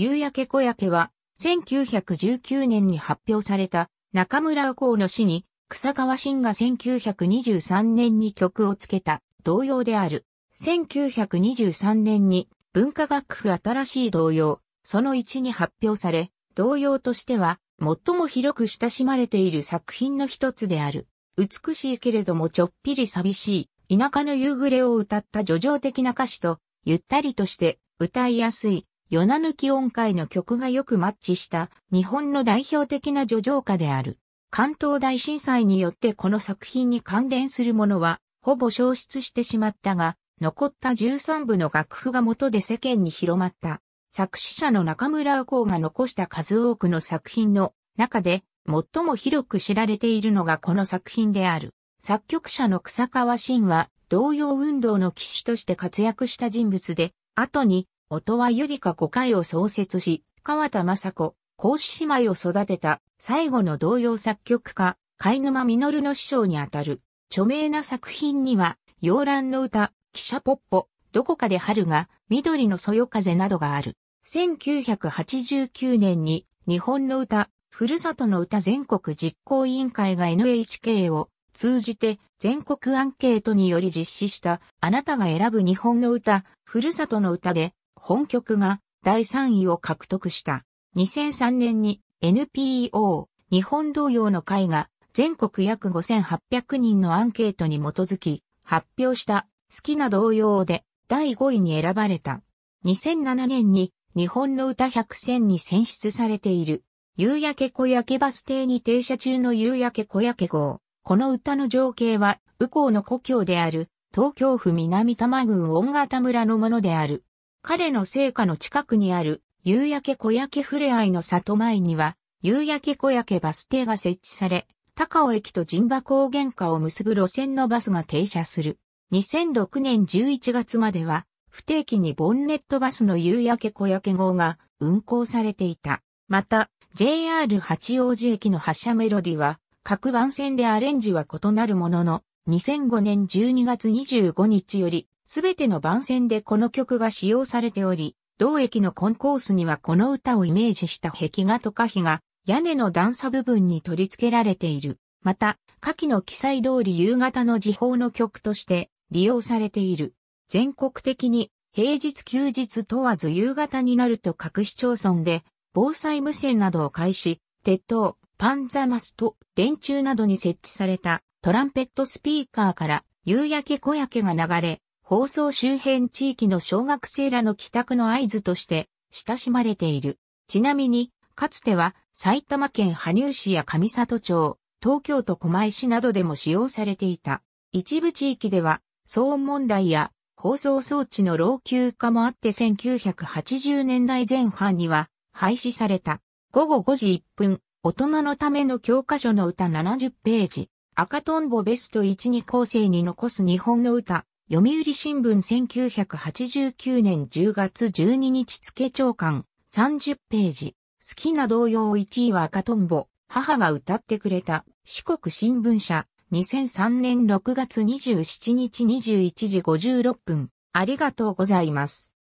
夕焼け小焼けは、1919年に発表された中村公の詩に、草川新が1923年に曲をつけた童謡である。1923年に文化学府新しい童謡、その1に発表され、童謡としては最も広く親しまれている作品の一つである。美しいけれどもちょっぴり寂しい、田舎の夕暮れを歌った叙情的な歌詞と、ゆったりとして歌いやすいヨナ抜き音階の曲がよくマッチした日本の代表的な叙情歌である。関東大震災によってこの作品に関連するものはほぼ消失してしまったが、残った13部の楽譜が元で世間に広まった。作詞者の中村光が残した数多くの作品の中で最も広く知られているのがこの作品である。作曲者の草川慎は同様運動の騎士として活躍した人物で、後に音羽ゆりか5回を創設し、川田雅子、孔子姉妹を育てた最後の童謡作曲家、貝沼実の師匠にあたる。著名な作品には、洋蘭の歌、汽車ポッポ、どこかで春が、緑のそよ風などがある。1989年に、日本の歌、ふるさとの歌全国実行委員会が NHK を通じて全国アンケートにより実施したあなたが選ぶ日本の歌、ふるさとの歌で本局が第3位を獲得した。2003年に NPO 日本同様の会が全国約5800人のアンケートに基づき発表した好きな同様で第5位に選ばれた。2007年に日本の歌100選に選出されている夕焼け小焼けバス停に停車中の夕焼け小焼け号。この歌の情景は、右近の故郷である東京府南多摩郡音形村のものである。彼の聖火の近くにある夕焼け小焼けふれあいの里前には、夕焼け小焼けバス停が設置され、高尾駅と神馬高原下を結ぶ路線のバスが停車する。2006年11月までは、不定期にボンネットバスの夕焼け小焼け号が運行されていた。また、JR 八王子駅の発車メロディは、各番線でアレンジは異なるものの、2005年12月25日より、すべての番宣でこの曲が使用されており、同駅のコンコースにはこの歌をイメージした壁画と歌碑が屋根の段差部分に取り付けられている。また、下記の記載通り夕方の時報の曲として利用されている。全国的に平日休日問わず夕方になると各市町村で防災無線などを開始、鉄塔、パンザマスト、電柱などに設置されたトランペットスピーカーから夕焼け小焼けが流れ、放送周辺地域の小学生らの帰宅の合図として親しまれている。ちなみに、かつては埼玉県羽生市や上里町、東京都狛江市などでも使用されていた。一部地域では騒音問題や放送装置の老朽化もあって1980年代前半には廃止された。午後5時1分、大人のための教科書の歌70ページ、赤とんぼベスト1に構成に残す日本の歌、読売新聞1989年10月12日付長官30ページ。好きな童謡1位は赤とんぼ。母が歌ってくれた四国新聞社2003年6月27日21時56分。ありがとうございます。